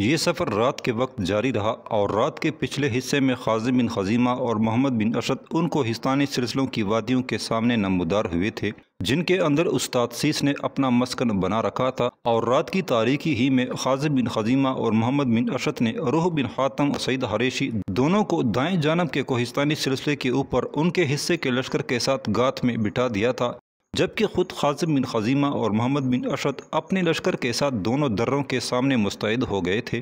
ये सफ़र रात के वक्त जारी रहा और रात के पिछले हिस्से में खाजिम बिन खजीमा और मोहम्मद बिन अशद उन कोहिस्तानी सिलसिलों की वादियों के सामने नमदार हुए थे जिनके अंदर उस्ताद सीस ने अपना मस्कन बना रखा था और रात की तारीखी ही में खाजिम बिन खजीमा और मोहम्मद बिन अशद ने रूह बिन हातम और सईद हरेशी दोनों को दाएं जानब के कोहिस्तानी सिलसिले के ऊपर उनके हिस्से के लश्कर के साथ गाथ में बिठा दिया था जबकि खुद खासिम बिन खजीमा और मोहम्मद बिन अशद अपने लश्कर के साथ दोनों दर्रों के सामने मुस्तैद हो गए थे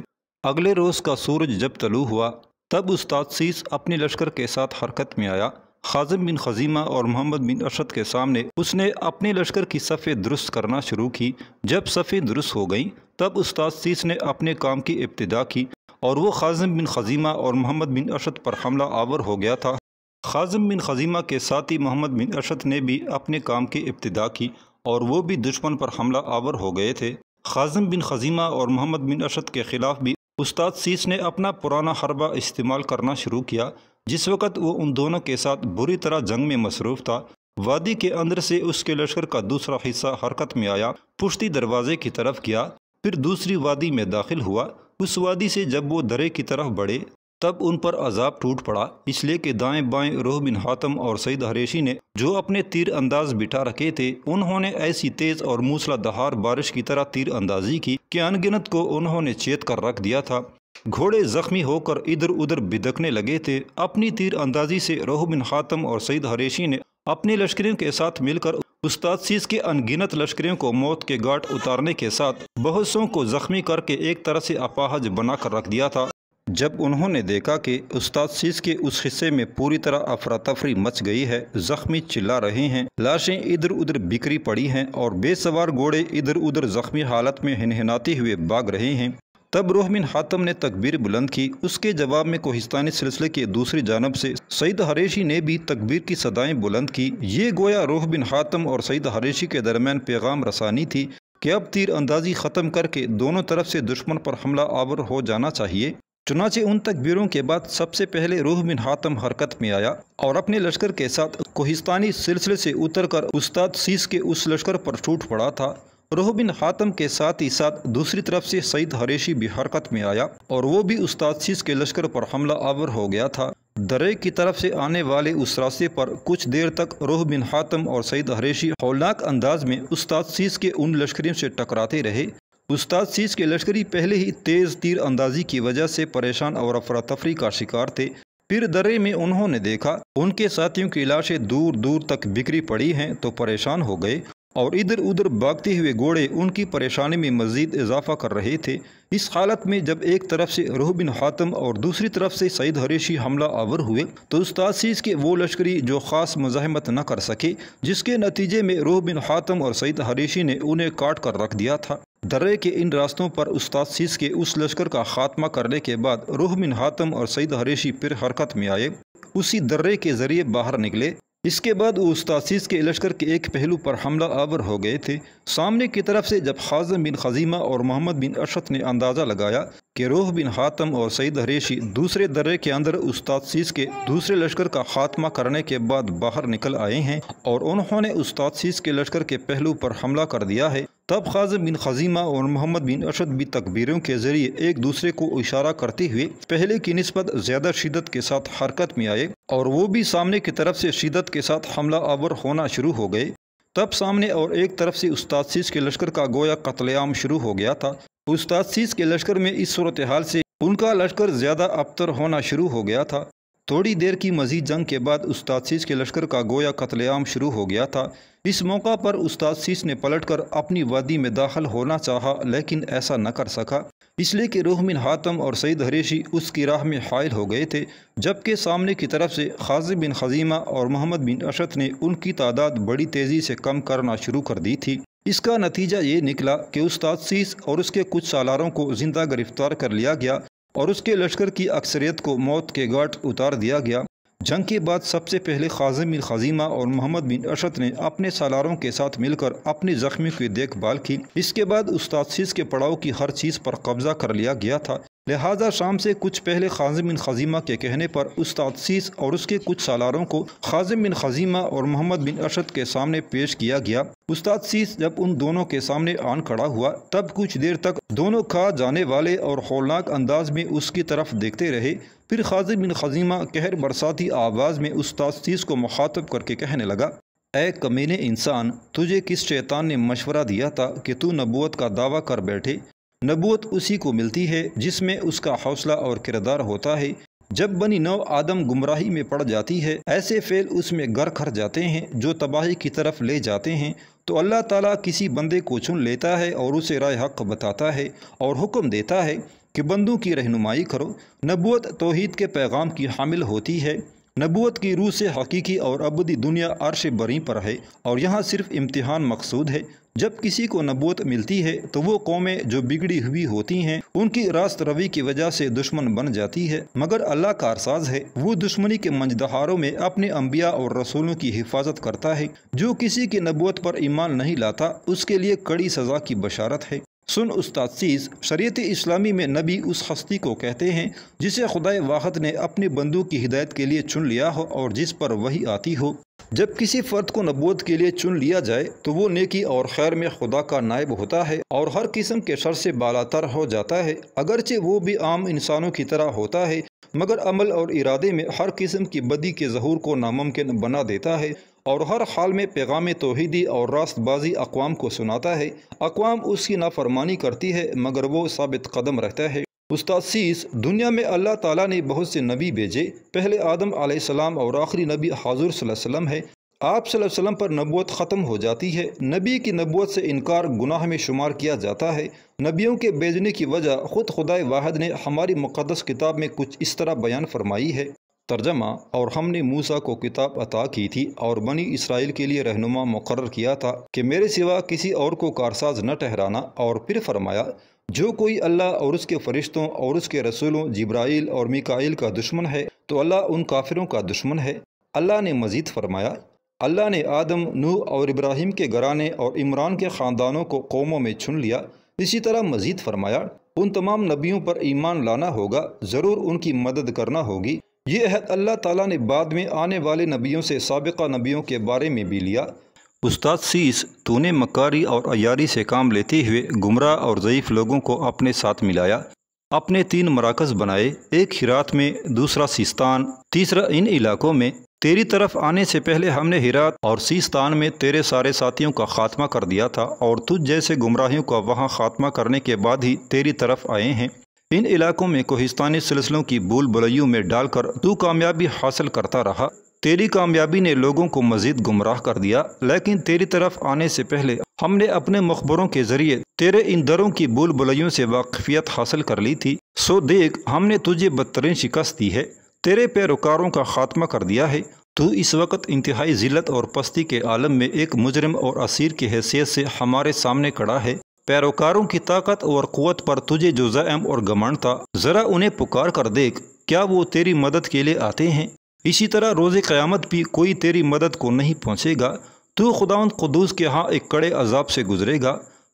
अगले रोज़ का सूरज जब तलू हुआ तब उस्ताद सीस अपने लश्कर के साथ हरकत में आया खाजिम बिन खजीमा और मोहम्मद बिन अशद के सामने उसने अपने लश्कर की सफ़े दुरुस्त करना शुरू की जब सफ़े दुरुस्त हो गई तब उस्ताद सीस ने अपने काम की इब्तदा की और वो खाजिम बिन खजीमा और मोहम्मद बिन अशद पर हमला आवर हो गया था खाजम बिन खजीमा के साथी मोहम्मद बिन अरशद ने भी अपने काम की इब्तदा की और वो भी दुश्मन पर हमला आवर हो गए थे खाजम बिन खजीमा और मोहम्मद बिन अरशद के ख़िलाफ़ भी उस्ताद सीस ने अपना पुराना हरबा इस्तेमाल करना शुरू किया जिस वक़्त वो उन दोनों के साथ बुरी तरह जंग में मसरूफ़ था वादी के अंदर से उसके लश्कर का दूसरा हिस्सा हरकत में आया पुश्ती दरवाजे की तरफ गया फिर दूसरी वादी में दाखिल हुआ उस वादी से जब वो दरे की तरफ बढ़े तब उन पर अजाब टूट पड़ा इसलिए कि दाएं बाएं रोह बिन हातम और सईद हरेशी ने जो अपने तीर अंदाज बिठा रखे थे उन्होंने ऐसी तेज और मूसलाधार बारिश की तरह तीर अंदाजी की कि अनगिनत को उन्होंने चेत कर रख दिया था घोड़े जख्मी होकर इधर उधर बिदकने लगे थे अपनी तीर अंदाजी से रोह बिन हातम और सईद हरेशी ने अपने लश्करियों के साथ मिलकर उस्ताद सीस के अनगिनत लश्करियों को मौत के गाट उतारने के साथ बहुत को जख्मी करके एक तरह से अपाहज बनाकर रख दिया था जब उन्होंने देखा कि उस्ताद सीस के उस हिस्से में पूरी तरह अफरा तफरी मच गई है जख्मी चिल्ला रहे हैं लाशें इधर उधर बिखरी पड़ी हैं और बेसवार घोड़े इधर उधर जख्मी हालत में हिनहिनाते हुए भाग रहे हैं तब रोहमिन हातम ने तकबीर बुलंद की उसके जवाब में कोहिस्तानी सिलसिले के दूसरी जानब से सईद हरेशी ने भी तकबीर की सदाएं बुलंद की ये गोया रोहबिन हातम और सईद हरेशी के दरमियान पैगाम रसानी थी कि अब तीर अंदाजी ख़त्म करके दोनों तरफ से दुश्मन पर हमला आवर हो जाना चाहिए चुनाचे उन तकबीरों के बाद सबसे पहले रूह बिन हातम हरकत में आया और अपने लश्कर के साथ कोहिस्तानी सिलसिले से उतरकर उस्ताद सीस के उस लश्कर पर टूट पड़ा था रूह बिन हातम के साथ ही साथ दूसरी तरफ से सईद हरेशी भी हरकत में आया और वो भी उस्ताद सीस के लश्कर पर हमला आवर हो गया था दरे की तरफ से आने वाले उस रास्ते पर कुछ देर तक रोह बिन हातम और सईद हरेशी हौलनाक अंदाज में उस्ताद सीस के उन लश्करियों से टकराते रहे उस्ताद शीश के लश्करी पहले ही तेज़ तीर अंदाजी की वजह से परेशान और अफरा तफरी का शिकार थे फिर दर्रे में उन्होंने देखा उनके साथियों की लाशें दूर दूर तक बिखरी पड़ी हैं तो परेशान हो गए और इधर उधर भागते हुए घोड़े उनकी परेशानी में मजीद इजाफा कर रहे थे इस हालत में जब एक तरफ से रूह बिन हातम और दूसरी तरफ से सईद हरेशी हमला आवर हुए तो उस्ताद के वो लश्करी जो ख़ास मजाहमत न कर सके जिसके नतीजे में रूह बिन हातम और सईद हरेशी ने उन्हें काट कर रख दिया था दर्रे के इन रास्तों पर उस्ताद सीस के उस लश्कर का खात्मा करने के बाद रूह बिन हातम और सईद हरेशी फिर हरकत में आए उसी दर्रे के ज़रिए बाहर निकले इसके बाद वो उस्तासीस के लश्कर के एक पहलू पर हमला आवर हो गए थे सामने की तरफ से जब खाजम बिन खजीमा और मोहम्मद बिन अरशद ने अंदाज़ा लगाया कि रोह बिन हातम और सईद हरेशी दूसरे दर्रे के अंदर उस्तासीस के दूसरे लश्कर का खात्मा करने के बाद बाहर निकल आए हैं और उन्होंने उस्ताद के लश्कर के पहलू पर हमला कर दिया है तब खाजम बिन खजीमा और मोहम्मद बिन अशद भी तकबीरों के जरिए एक दूसरे को इशारा करते हुए पहले की नस्बत ज़्यादा शिदत के साथ हरकत में आए और वो भी सामने की तरफ से शिदत के साथ हमला आवर होना शुरू हो गए तब सामने और एक तरफ से उस्ताद के लश्कर का गोया कतलेआम शुरू हो गया था उस्ताद के लश्कर में इस सूरत हाल से उनका लश्कर ज़्यादा अबतर होना शुरू हो गया था थोड़ी देर की मजीद जंग के बाद उस्ताद शीश के लश्कर का गोया कतलेआम शुरू हो गया था इस मौका पर उस्ताद शीश ने पलटकर अपनी वादी में दाखिल होना चाहा लेकिन ऐसा न कर सका इसलिए कि रोहमिन हातम और सईद हरेशी उसकी राह में हायल हो गए थे जबकि सामने की तरफ से खाजिब बिन खजीमा और मोहम्मद बिन अशद ने उनकी तादाद बड़ी तेज़ी से कम करना शुरू कर दी थी इसका नतीजा ये निकला कि उस्ताद शीश और उसके कुछ सालारों को जिंदा गिरफ्तार कर लिया गया और उसके लश्कर की अक्सरियत को मौत के घाट उतार दिया गया जंग के बाद सबसे पहले खाजम बिन खजीमा और मोहम्मद बिन अशद ने अपने सालारों के साथ मिलकर अपने जख्मियों की देखभाल की इसके बाद उस्ताद के पड़ाव की हर चीज़ पर कब्जा कर लिया गया था लिहाजा शाम से कुछ पहले खाजिम बिन खजीमा के कहने पर उस्ताद सीस और उसके कुछ सालारों को खाजिम बिन खजीमा और मोहम्मद बिन अरशद के सामने पेश किया गया उस्ताद सीस जब उन दोनों के सामने आन खड़ा हुआ तब कुछ देर तक दोनों खा जाने वाले और होलनाक अंदाज में उसकी तरफ देखते रहे फिर खाजिम बिन खजीमा कहर बरसाती आवाज़ में उस्ताद सीस को मुखातब करके कहने लगा ए कमीने इंसान तुझे किस शैतान ने मशवरा दिया था कि तू नबूत का दावा कर बैठे नबूत उसी को मिलती है जिसमें उसका हौसला और किरदार होता है जब बनी नौ आदम गुमराही में पड़ जाती है ऐसे फेल उसमें गर खर जाते हैं जो तबाही की तरफ ले जाते हैं तो अल्लाह ताला किसी बंदे को चुन लेता है और उसे राय हक बताता है और हुक्म देता है कि बंदों की रहनुमाई करो नबूत तोहद के पैगाम की हामिल होती है नबूत की रूह से हकीकी और अबदी दुनिया अरश बरी पर है और यहाँ सिर्फ इम्तिहान मकसूद है जब किसी को नबूत मिलती है तो वो कौमें जो बिगड़ी हुई होती हैं उनकी रास्त रवि की वजह से दुश्मन बन जाती है मगर अल्लाह का अरसाज है वो दुश्मनी के मंजदहारों में अपने अम्बिया और रसूलों की हिफाजत करता है जो किसी की नबूत पर ईमान नहीं लाता उसके लिए कड़ी सज़ा की बशारत है सुन उस्ताद सीस शरीत इस्लामी में नबी उस हस्ती को कहते हैं जिसे खुदा वाहद ने अपने बंदू की हिदायत के लिए चुन लिया हो और जिस पर वही आती हो जब किसी फ़र्द को नबूत के लिए चुन लिया जाए तो वो नेकी और खैर में खुदा का नायब होता है और हर किस्म के शर से बालातर हो जाता है अगरचे वो भी आम इंसानों की तरह होता है मगर अमल और इरादे में हर किस्म की बदी के जहूर को नामुमकिन बना देता है और हर हाल में पैगाम तोहदी और रास्तबाजी अकवाम को सुनाता है अकवाम उसकी नाफरमानी करती है मगर वो साबित कदम रहता है उस्ताद दुनिया में अल्लाह ताला ने बहुत से नबी भेजे पहले आदम आसमाम और आखिरी नबी हाजुर सल्लम है आप वसम पर नबूत ख़त्म हो जाती है नबी की नबूत से इनकार गुनाह में शुमार किया जाता है नबियों के भेजने की वजह ख़ुद खुदाए वाहद ने हमारी मुक़दस किताब में कुछ इस तरह बयान फरमाई है तर्जमा और हमने मूसा को किताब अता की थी और बनी इसराइल के लिए रहनुमा मुकर किया था कि मेरे सिवा किसी और को कारसाज न ठहराना और फिर फरमाया जो कोई अल्लाह और उसके फरिश्तों और उसके रसूलों जिब्राइल और मिकाइल का दुश्मन है तो अल्लाह उन काफिरों का दुश्मन है अल्लाह ने मज़ीद फरमाया अल्लाह ने आदम नूह और इब्राहिम के घराने और इमरान के ख़ानदानों को कौमों में चुन लिया इसी तरह मज़ीद फरमाया उन तमाम नबियों पर ईमान लाना होगा ज़रूर उनकी मदद करना होगी ये अहद अल्लाह ताला ने बाद में आने वाले नबियों से सबका नबियों के बारे में भी लिया उस्ताद सीस तूने मकारी और अयारी से काम लेते हुए गुमराह और ज़यीफ़ लोगों को अपने साथ मिलाया अपने तीन मराकज़ बनाए एक हिरात में दूसरा सिस्तान तीसरा इन इलाकों में तेरी तरफ आने से पहले हमने हिरात और सिस्तान में तेरे सारे साथियों का खात्मा कर दिया था और तुझ जैसे गुमराहियों का वहाँ खात्मा करने के बाद ही तेरी तरफ आए हैं इन इलाकों में कोहिस्तानी सिलसिलों की भूल बुलैयों में डालकर तू कामयाबी हासिल करता रहा तेरी कामयाबी ने लोगों को मजीद गुमराह कर दिया लेकिन तेरी तरफ आने से पहले हमने अपने मकबरों के जरिए तेरे इन दरों की भूल बुलैयों से वाकफियत हासिल कर ली थी सो देख हमने तुझे बदतरीन शिकस्त दी है तेरे पैरोकारों का खात्मा कर दिया है तू इस वक्त इंतहाई जिलत और पस्ती के आलम में एक मुजरम और असीर की हैसियत से हमारे सामने खड़ा है पैरोकारों की ताकत और क़ुत पर तुझे जो ज़म और गमंड था ज़रा उन्हें पुकार कर देख क्या वो तेरी मदद के लिए आते हैं इसी तरह रोज़ क़्यामत भी कोई तेरी मदद को नहीं पहुँचेगा तो खुदा खुदूस के यहाँ एक कड़े अजाब से गुजरेगा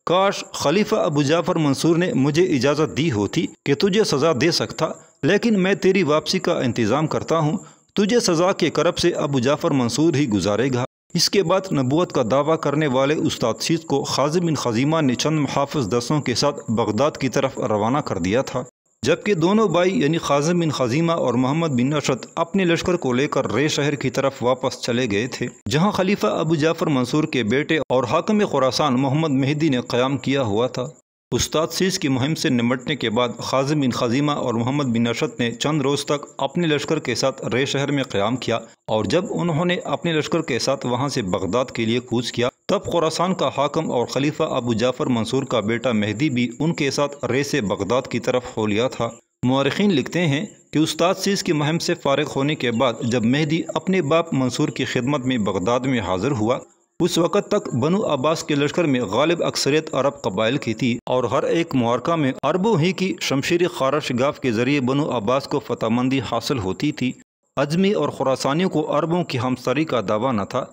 काश खलीफा अबू जाफर मंसूर ने मुझे इजाज़त दी होती कि तुझे सज़ा दे सकता लेकिन मैं तेरी वापसी का इंतज़ाम करता हूँ तुझे सज़ा के करब से अबू जाफर मंसूर ही गुजारेगा इसके बाद नबूत का दावा करने वाले उस्ताद शीत को खाजिम इन खजीमा ने चंद मुहाफ़ दसों के साथ बगदाद की तरफ रवाना कर दिया था जबकि दोनों भाई यानी खाजिम बिन खजीमा और मोहम्मद बिन अशद अपने लश्कर को लेकर रे शहर की तरफ वापस चले गए थे जहां खलीफा अबू जाफर मंसूर के बेटे और हाकम खुरासान मोहम्मद मेहदी ने क़्याम किया हुआ था उस्ताद सीस की मुहिम से निमटने के बाद खाजिम बिन खजीमा और मोहम्मद बिन अशद ने चंद रोज़ तक अपने लश्कर के साथ रे शहर में क़्याम किया और जब उन्होंने अपने लश्कर के साथ वहां से बगदाद के लिए कूच किया तब खुरासान का हाकम और खलीफा अबू जाफ़र मंसूर का बेटा मेहदी भी उनके साथ रे से बगदाद की तरफ हो लिया था मौरखीन लिखते हैं कि उस्ताद सीस की मुहिम से फारग होने के बाद जब मेहदी अपने बाप मंसूर की खिदमत में बगदाद में हाजिर हुआ उस वक़्त तक बनु अब्बास के लश्कर में गालिब अक्सरियत अरब कबाइल की थी और हर एक मारका में अरबों ही की शमशीर खारश गाफ के ज़रिए बनु अब्बास को फतेहमंदी हासिल होती थी अजमी और खुरासानियों को अरबों की हमसरी का दावा न था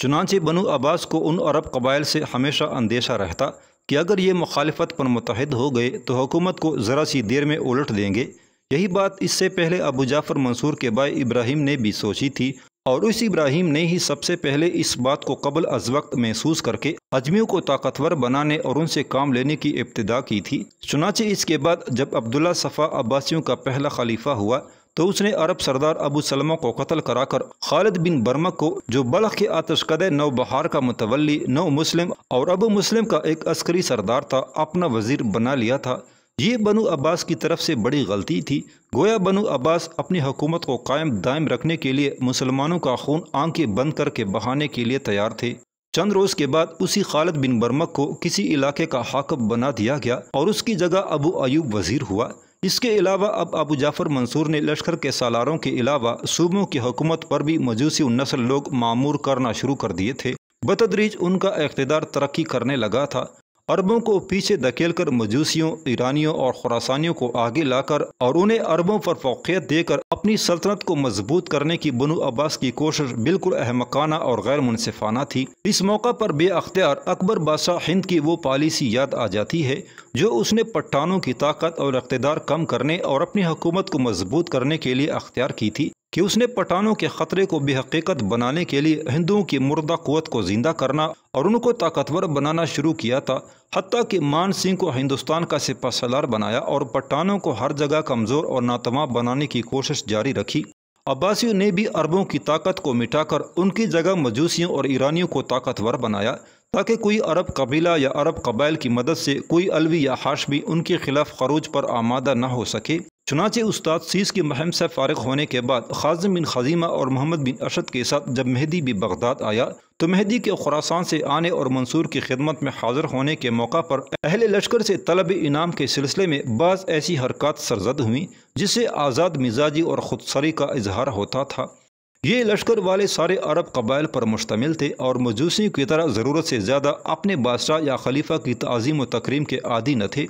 चुनाचे बनु अब्बास को उन अरब कबाइल से हमेशा अंदेशा रहता कि अगर ये मुखालफत पर मुतहद हो गए तो हुकूमत को ज़रा सी देर में उलट देंगे यही बात इससे पहले अबू जाफ़र मंसूर के भाई इब्राहिम ने भी सोची थी और उस इब्राहिम ने ही सबसे पहले इस बात को कबल अज वक्त महसूस करके अजमियों को ताकतवर बनाने और उनसे काम लेने की इब्तदा की थी चुनाचे इसके बाद जब अब्दुल्ला सफ़ा अब्बासियों का पहला खलीफा हुआ तो उसने अरब सरदार अबू सलमा को कत्ल कराकर खालिद बिन बर्मा को जो बलख के आतशकद नव बहार का मुतवली नव मुस्लिम और अबू मुस्लिम का एक अस्करी सरदार था अपना वजीर बना लिया था ये बनु अब्बास की तरफ से बड़ी गलती थी गोया बनु अब्बास अपनी हुकूमत को कायम दायम रखने के लिए मुसलमानों का खून आंखें बंद करके बहाने के लिए तैयार थे चंद रोज के बाद उसी खालिद बिन बर्मक को किसी इलाके का हाकब बना दिया गया और उसकी जगह अबू अयूब वजीर हुआ इसके अलावा अब अबू जाफ़र मंसूर ने लश्कर के सालारों के अलावा सूबों की हुकूमत पर भी मजूसी नस्ल लोग मामूर करना शुरू कर दिए थे बतदरीज उनका इकतदार तरक्की करने लगा था अरबों को पीछे धकेलकर मजूसियों ईरानियों और खुरासानियों को आगे लाकर और उन्हें अरबों पर फोकियत देकर अपनी सल्तनत को मजबूत करने की बनु अब्बास की कोशिश बिल्कुल अहमकाना और गैर मुनफाना थी इस मौका पर बे अख्तियार अकबर बादशाह हिंद की वो पॉलिसी याद आ जाती है जो उसने पट्टानों की ताकत और इकतदार कम करने और अपनी हुकूमत को मजबूत करने के लिए अख्तियार की थी कि उसने पठानों के ख़तरे को बेहकीकत बनाने के लिए हिंदुओं की मुर्दा क़वत को ज़िंदा करना और उनको ताकतवर बनाना शुरू किया था हती कि मान सिंह को हिंदुस्तान का सिपा सलार बनाया और पठानों को हर जगह कमज़ोर और नातमा बनाने की कोशिश जारी रखी अब्बासियों ने भी अरबों की ताकत को मिटाकर उनकी जगह मजूसियों और ईरानियों को ताकतवर बनाया ताकि कोई अरब कबीला या अरब कबाइल की मदद से कोई अलवी या हाशमी उनके खिलाफ खरूज पर आमादा न हो सके चुनाचे उस्ताद सीस की महम से फारग होने के बाद खाजम बिन खजीमा और मोहम्मद बिन अशद के साथ जब मेहदी भी बगदाद आया तो मेहदी के खुरासान से आने और मंसूर की खिदमत में हाजिर होने के मौका पर अहले लश्कर से तलब इनाम के सिलसिले में बाज़ ऐसी हरकत सरजद हुई जिससे आज़ाद मिजाजी और खुदसरी का इजहार होता था ये लश्कर वाले सारे अरब कबाइल पर मुश्तमिल थे और मजूसी की तरह ज़रूरत से ज़्यादा अपने बादशाह या खलीफा की तज़ीम व तकरीम के आदि न थे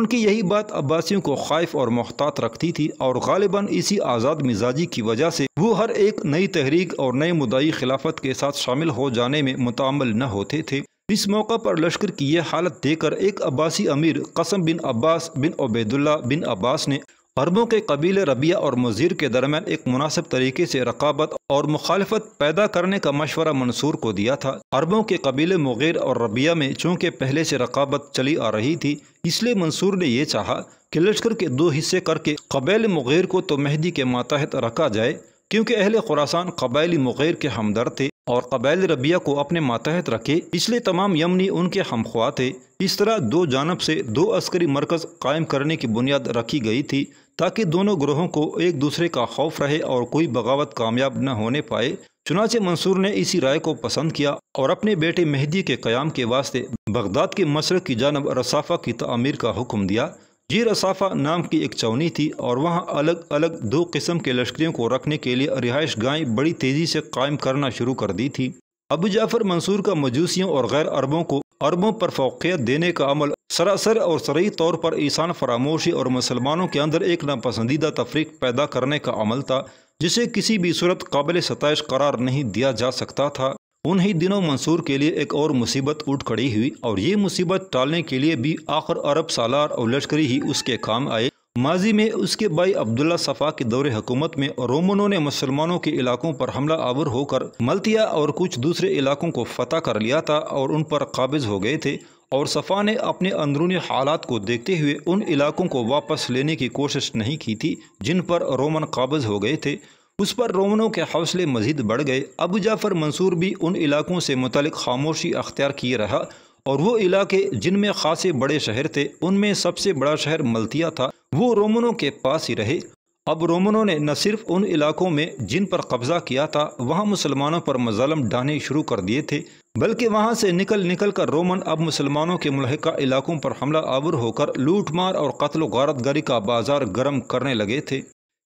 उनकी यही बात अब्बासियों को खाइफ और मोहतात रखती थी और गालिबा इसी आज़ाद मिजाजी की वजह से वो हर एक नई तहरीक और नए मुदाई खिलाफत के साथ शामिल हो जाने में मुतमल न होते थे इस मौका पर लश्कर की यह हालत देकर एक अब्बासी अमीर कसम बिन अब्बास बिन अबैदुल्ला बिन अब्बास ने अरबों के कबीले रबिया और मज़ीर के दरमियान एक मुनासिब तरीके से रकाबत और मुखालफत पैदा करने का मशवरा मंसूर को दिया था अरबों के कबीले मुगैर और रबिया में चूँकि पहले से रकाबत चली आ रही थी इसलिए मंसूर ने यह चाहा कि लश्कर के दो हिस्से करके कबैल मुगैर को तो मेहदी के मातहत रखा जाए क्योंकि अहल खुरासान कबायली मुगैर के हमदर थे और कबायली रबिया को अपने मातहत रखे इसलिए तमाम यमनी उनके हमख्वा थे इस तरह दो जानब से दो अस्करी मरकज़ कायम करने की बुनियाद रखी गई थी ताकि दोनों ग्रोहों को एक दूसरे का खौफ रहे और कोई बगावत कामयाब न होने पाए चुनाचे मंसूर ने इसी राय को पसंद किया और अपने बेटे मेहदी के क़्याम के वास्ते बगदाद के मशरक़ की जानब रसाफा की तमीर का हुक्म दिया ये रसाफा नाम की एक चौनी थी और वहाँ अलग अलग दो किस्म के लश्करियों को रखने के लिए रिहायश गायें बड़ी तेज़ी से कायम करना शुरू कर दी थी अबू जाफ़र मंसूर का मजूसियों और गैर अरबों को अरबों पर फोकियत देने का अमल सरासर और सरई तौर पर ईसान फरामोशी और मुसलमानों के अंदर एक नापसंदीदा तफरीक पैदा करने का अमल था जिसे किसी भी सूरत काबिल सतश करार नहीं दिया जा सकता था उन्हीं दिनों मंसूर के लिए एक और मुसीबत उठ खड़ी हुई और ये मुसीबत टालने के लिए भी आखिर अरब सालार और लश्करी ही उसके काम आए माजी में उसके भाई अब्दुल्ला सफ़ा के दौरे हुकूमत में रोमनों ने मुसलमानों के इलाकों पर हमला आवर होकर मलतिया और कुछ दूसरे इलाकों को फतह कर लिया था और उन पर काबिज हो गए थे और सफ़ा ने अपने अंदरूनी हालात को देखते हुए उन इलाकों को वापस लेने की कोशिश नहीं की थी जिन पर रोमन काबज हो गए थे उस पर रोमनों के हौसले मजीद बढ़ गए अब जाफ़र मंसूर भी उन इलाकों से मुतल खामोशी अख्तियार किए रहा और वो इलाके जिनमें खासे बड़े शहर थे उनमें सबसे बड़ा शहर मलतिया था वो रोमनों के पास ही रहे अब रोमनों ने न सिर्फ उन इलाकों में जिन पर कब्ज़ा किया था वहाँ मुसलमानों पर मजालम डालने शुरू कर दिए थे बल्कि वहाँ से निकल निकल कर रोमन अब मुसलमानों के मुलहका इलाकों पर हमला आवर होकर लूटमार और कत्ल गरी का बाजार गर्म करने लगे थे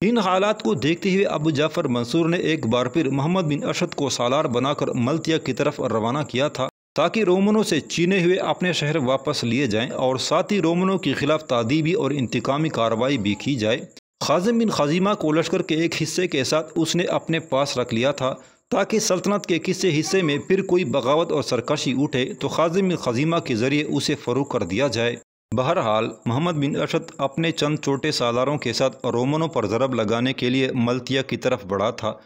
इन हालात को देखते हुए अबू जाफर मंसूर ने एक बार फिर मोहम्मद बिन अशद को सालार बनाकर मलतिया की तरफ रवाना किया था ताकि रोमनों से चीने हुए अपने शहर वापस लिए जाएं और साथ ही रोमनों के खिलाफ तादीबी और इंतकामी कार्रवाई भी की जाए खाजिम बिन खजीमा को लश्कर के एक हिस्से के साथ उसने अपने पास रख लिया था ताकि सल्तनत के किसी हिस्से में फिर कोई बगावत और सरकशी उठे तो खाजिम खजीमा के ज़रिए उसे फरूख कर दिया जाए बहरहाल मोहम्मद बिन अरशद अपने चंद छोटे सालारों के साथ रोमनों पर ज़रब लगाने के लिए मलतिया की तरफ बढ़ा था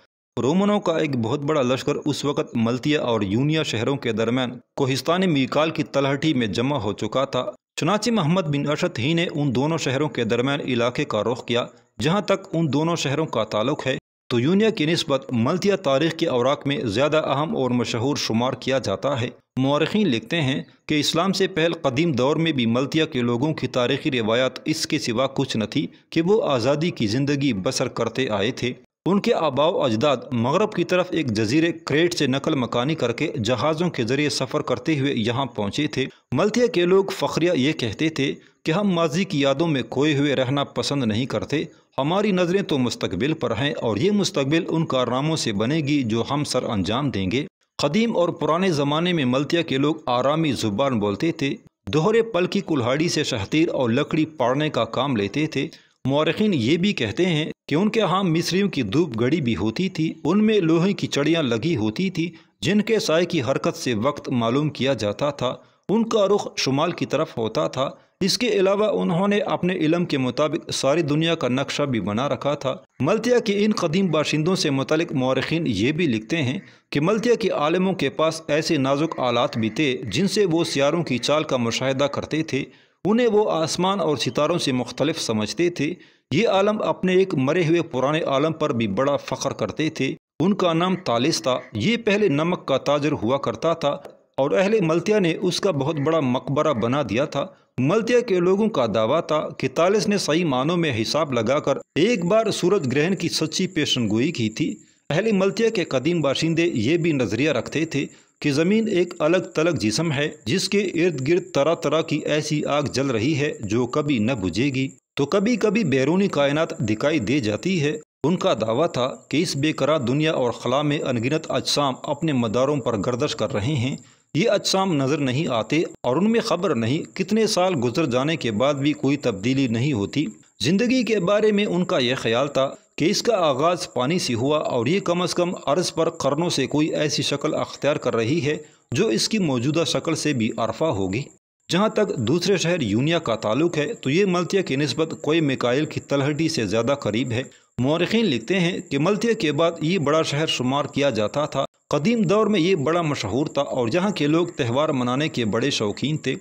रोमनों का एक बहुत बड़ा लश्कर उस वक़्त मलतिया और यूनिया शहरों के दरमियान कोहिस्तान मीकाल की तलहटी में जमा हो चुका था चुनाची मोहम्मद बिन अरशद ही ने उन दोनों शहरों के दरमियान इलाके का रुख किया जहाँ तक उन दोनों शहरों का ताल्लुक है तो यूनिया की नस्बत मलतिया तारीख के अवराक में ज़्यादा अहम और मशहूर शुमार किया जाता है मौरखी लिखते हैं कि इस्लाम से पहल कदीम दौर में भी मलतिया के लोगों की तारीखी रिवायात इसके सिवा कुछ न थी कि वो आज़ादी की ज़िंदगी बसर करते आए थे उनके आबाव अजदाद मगरब की तरफ एक जजीरे क्रेट से नकल मकानी करके जहाज़ों के ज़रिए सफ़र करते हुए यहाँ पहुँचे थे मलतिया के लोग फ़खरिया ये कहते थे कि हम माजी की यादों में खोए हुए रहना पसंद नहीं करते हमारी नज़रें तो मुस्तबिल पर हैं और ये मुस्तबिल उन कारनामों से बनेगी जो हम सर अंजाम देंगे कदीम और पुराने ज़माने में मलतिया के लोग आरामी ज़ुबान बोलते थे दोहरे पल की कुल्हाड़ी से शहतीर और लकड़ी पाड़ने का काम लेते थे मौरखीन ये भी कहते हैं कि उनके यहाँ मिस्रियों की धूप गड़ी भी होती थी उनमें लोहे की चड़ियाँ लगी होती थी जिनके साय की हरकत से वक्त मालूम किया जाता था उनका रुख शुमाल की तरफ होता था इसके अलावा उन्होंने अपने इलम के मुताबिक सारी दुनिया का नक्शा भी बना रखा था मलतिया के इन कदीम बाशिंदों से मुतलिक मौरखीन ये भी लिखते हैं कि मलतिया के आलमों के पास ऐसे नाजुक आलात भी थे जिनसे वो सियारों की चाल का मुशाह करते थे उन्हें वो आसमान और सितारों से मुख्तलफ समझते थे ये आलम अपने एक मरे हुए पुराने आलम पर भी बड़ा फ़ख्र करते थे उनका नाम तालिस था ये पहले नमक का ताजर हुआ करता था और अहले मलतिया ने उसका बहुत बड़ा मकबरा बना दिया था मलतिया के लोगों का दावा था कि तालिस ने सही मानों में हिसाब लगाकर एक बार सूरज ग्रहण की सच्ची पेशन गोई की थी पहले मलतिया के कदीम बाशिंदे ये भी नजरिया रखते थे कि ज़मीन एक अलग तलग जिसम है जिसके इर्द गिर्द तरह तरह की ऐसी आग जल रही है जो कभी न बुझेगी तो कभी कभी बैरूनी कायनात दिखाई दे जाती है उनका दावा था कि इस बेकरार दुनिया और खला में अनगिनत अजसाम अपने मदारों पर गर्दश कर रहे हैं ये अजसाम नज़र नहीं आते और उनमें खबर नहीं कितने साल गुजर जाने के बाद भी कोई तब्दीली नहीं होती ज़िंदगी के बारे में उनका यह ख्याल था कि इसका आगाज़ पानी से हुआ और ये कम अज़ कम अर्ज़ पर करनों से कोई ऐसी शक्ल अख्तियार कर रही है जो इसकी मौजूदा शक्ल से भी अरफा होगी जहाँ तक दूसरे शहर यूनिया का ताल्लुक है तो ये मलतिया की नस्बत कोई मिकाइल की तलहटी से ज़्यादा करीब है मौरखीन लिखते हैं कि मलतिया के बाद ये बड़ा शहर शुमार किया जाता था कदीम दौर में ये बड़ा मशहूर था और यहाँ के लोग त्यौहार मनाने के बड़े शौकीन थे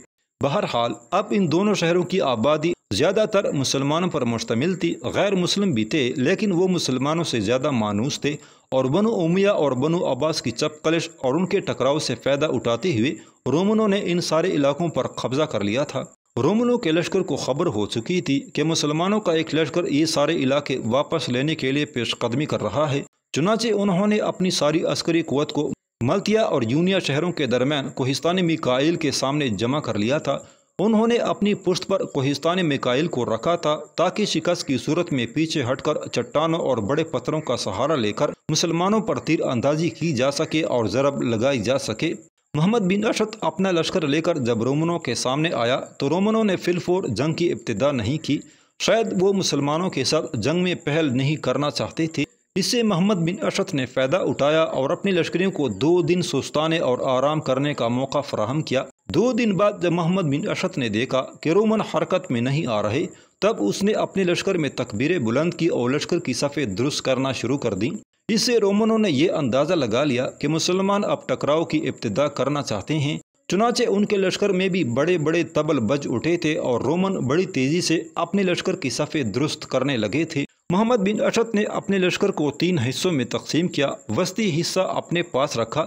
बहरहाल अब इन दोनों शहरों की आबादी ज़्यादातर मुसलमानों पर मुश्तमिल थी गैर मुस्लिम भी थे लेकिन वो मुसलमानों से ज़्यादा मानूस थे और बनो उमिया और बनो अब्बास की चपकलश और उनके टकराव से फ़ायदा उठाते हुए रोमनों ने इन सारे इलाकों पर कब्ज़ा कर लिया था रोमनों के लश्कर को खबर हो चुकी थी कि मुसलमानों का एक लश्कर ये सारे इलाके वापस लेने के लिए पेशकदमी कर रहा है चुनाचे उन्होंने अपनी सारी अस्करी क़वत को मलतिया और यूनिया शहरों के दरमियान कोहिस्तानी मिकाइल के सामने जमा कर लिया था उन्होंने अपनी पुश्त पर कोहिस्तानी मिकाइल को रखा था ताकि शिकस्त की सूरत में पीछे हटकर चट्टानों और बड़े पत्थरों का सहारा लेकर मुसलमानों पर तीर अंदाजी की जा सके और जरब लगाई जा सके मोहम्मद बिन अशद अपना लश्कर लेकर जब रोमनों के सामने आया तो रोमनों ने फिलफोर जंग की इब्तदा नहीं की शायद वो मुसलमानों के साथ जंग में पहल नहीं करना चाहते थे इससे मोहम्मद बिन अशद ने फ़ायदा उठाया और अपने लश्करियों को दो दिन सुस्ताने और आराम करने का मौका फराहम किया दो दिन बाद जब मोहम्मद बिन अशद ने देखा कि रोमन हरकत में नहीं आ रहे तब उसने अपने लश्कर में तकबीरें बुलंद की और लश्कर की सफ़े दुरुस्त करना शुरू कर दी इससे रोमनों ने यह अंदाज़ा लगा लिया कि मुसलमान अब टकराव की इब्तदा करना चाहते हैं चुनाचे उनके लश्कर में भी बड़े बड़े तबल बज उठे थे और रोमन बड़ी तेज़ी से अपने लश्कर की सफ़े दुरुस्त करने लगे थे मोहम्मद बिन अशद ने अपने लश्कर को तीन हिस्सों में तकसीम किया वस्ती हिस्सा अपने पास रखा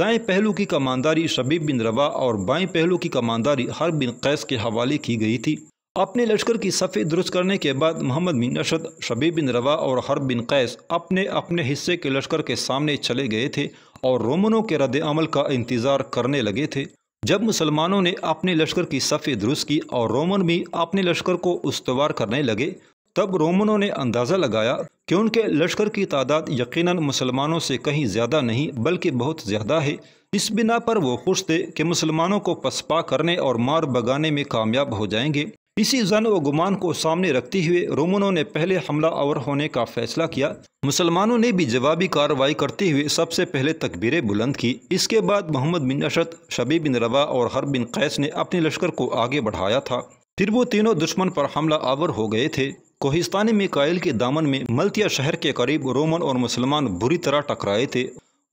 दाएं पहलू की कमानदारी शबीब बिन रवा और बाएं पहलू की कमानदारी हर बिन कैस के हवाले की गई थी अपने लश्कर की सफ़े दुरुस्त करने के बाद मोहम्मद बिन अशद शबीब बिन रवा और हर बिन कैस अपने अपने हिस्से के लश्कर के सामने चले गए थे और रोमनों के रद्द अमल का इंतज़ार करने लगे थे जब मुसलमानों ने अपने लश्कर की सफ़े दुरुस्त की और रोमन भी अपने लश्कर को उस्तवार करने लगे तब रोमनों ने अंदाज़ा लगाया कि उनके लश्कर की तादाद यकीनन मुसलमानों से कहीं ज़्यादा नहीं बल्कि बहुत ज़्यादा है इस बिना पर वो खुश थे कि मुसलमानों को पसपा करने और मार बगाने में कामयाब हो जाएंगे इसी जन व गुमान को सामने रखते हुए रोमनों ने पहले हमला आवर होने का फैसला किया मुसलमानों ने भी जवाबी कार्रवाई करते हुए सबसे पहले तकबीरें बुलंद की इसके बाद मोहम्मद बिन अशद शबी बिन रवा और हर बिन कैस ने अपने लश्कर को आगे बढ़ाया था फिर वो तीनों दुश्मन पर हमला आवर हो गए थे कोहिस्तान मिकाइल के दामन में मलतिया शहर के करीब रोमन और मुसलमान बुरी तरह टकराए थे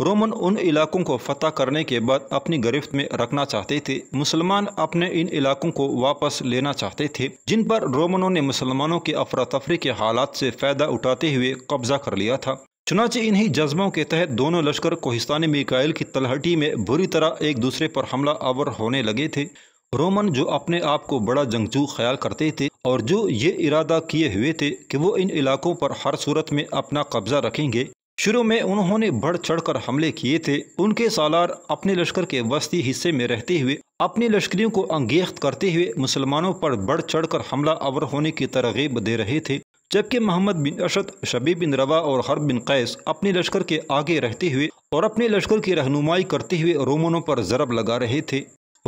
रोमन उन इलाकों को फतह करने के बाद अपनी गिरफ्त में रखना चाहते थे मुसलमान अपने इन इलाकों को वापस लेना चाहते थे जिन पर रोमनों ने मुसलमानों के अफरा तफरी के हालात से फ़ायदा उठाते हुए कब्जा कर लिया था चुनाचे इन्हीं जज्बों के तहत दोनों लश्कर कोहिस्तानी मिकाइल की तलहटी में बुरी तरह एक दूसरे पर हमला आवर होने लगे थे रोमन जो अपने आप को बड़ा जंगजू ख्याल करते थे और जो ये इरादा किए हुए थे कि वो इन इलाकों पर हर सूरत में अपना कब्जा रखेंगे शुरू में उन्होंने बढ़ चढ़कर हमले किए थे उनके सालार अपने लश्कर के वस्ती हिस्से में रहते हुए अपने लश्करियों को अंगेख्त करते हुए मुसलमानों पर बढ़ चढ़कर हमला अवर होने की तरगीब दे रहे थे जबकि मोहम्मद बिन अशद शबी बिन रवा और हर बिन कैस अपने लश्कर के आगे रहते हुए और अपने लश्कर की रहनुमाई करते हुए रोमनों पर जरब लगा रहे थे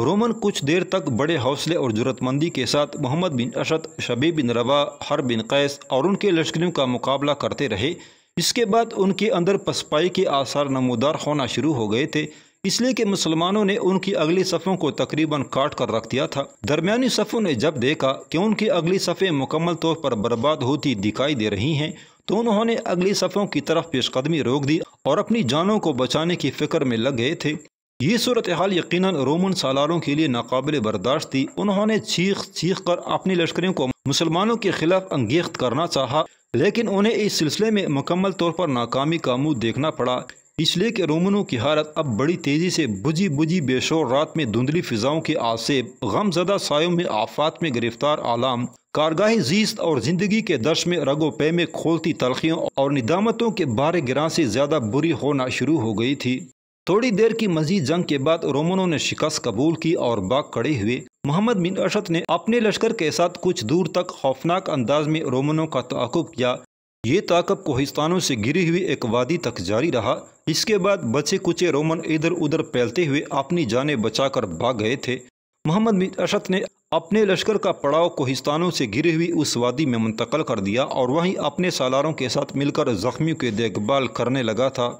रोमन कुछ देर तक बड़े हौसले और जरूरतमंदी के साथ मोहम्मद बिन अशद शबी बिन रवा हर बिन कैस और उनके लश्करियों का मुकाबला करते रहे इसके बाद उनके अंदर पसपाई के आसार नमोदार होना शुरू हो गए थे इसलिए कि मुसलमानों ने उनकी अगली सफ़ों को तकरीबन काट कर रख दिया था दरमियानी सफ़ों ने जब देखा कि उनकी अगली सफ़ें मुकम्मल तौर पर बर्बाद होती दिखाई दे रही हैं तो उन्होंने अगली सफ़ों की तरफ पेशकदमी रोक दी और अपनी जानों को बचाने की फ़िक्र में लग गए थे ये सूरत हाल यकीन रोमन सालारों के लिए नाकबिल बर्दाश्त थी उन्होंने चीख चीख कर अपने लश्करियों को मुसलमानों के खिलाफ अंगेख्त करना चाहा लेकिन उन्हें इस सिलसिले में मुकम्मल तौर पर नाकामी का मुंह देखना पड़ा इसलिए कि रोमनों की हालत अब बड़ी तेज़ी से बुझी बुझी बेशोर रात में धुंधली फिजाओं के आसेब गमजदा सायों में आफात में गिरफ्तार आलाम कारगाही जीस्त और ज़िंदगी के दर्श में रगो पे में खोलती तलखियों और निदामतों के बारह गिरा से ज़्यादा बुरी होना शुरू हो गई थी थोड़ी देर की मजीद जंग के बाद रोमनों ने शिकस्त कबूल की और बाग खड़े हुए मोहम्मद बिन अशद ने अपने लश्कर के साथ कुछ दूर तक खौफनाक अंदाज में रोमनों का ताकुब किया ये ताकब कोहिस्तानों से घिरी हुई एक वादी तक जारी रहा इसके बाद बचे कुचे रोमन इधर उधर फैलते हुए अपनी जानें बचाकर भाग गए थे मोहम्मद बिन अशद ने अपने लश्कर का पड़ाव कोहिस्तानों से गिरी हुई उस वादी में मुंतकल कर दिया और वहीं अपने सालारों के साथ मिलकर जख्मियों की देखभाल करने लगा था